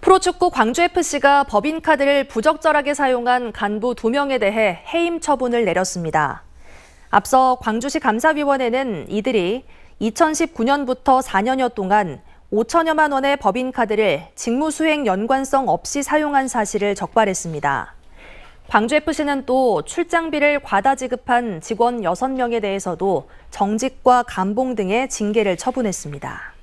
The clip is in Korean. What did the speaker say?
프로축구 광주FC가 법인카드를 부적절하게 사용한 간부 2명에 대해 해임 처분을 내렸습니다. 앞서 광주시 감사위원회는 이들이 2019년부터 4년여 동안 5천여만 원의 법인카드를 직무수행 연관성 없이 사용한 사실을 적발했습니다. 광주FC는 또 출장비를 과다 지급한 직원 6명에 대해서도 정직과 감봉 등의 징계를 처분했습니다.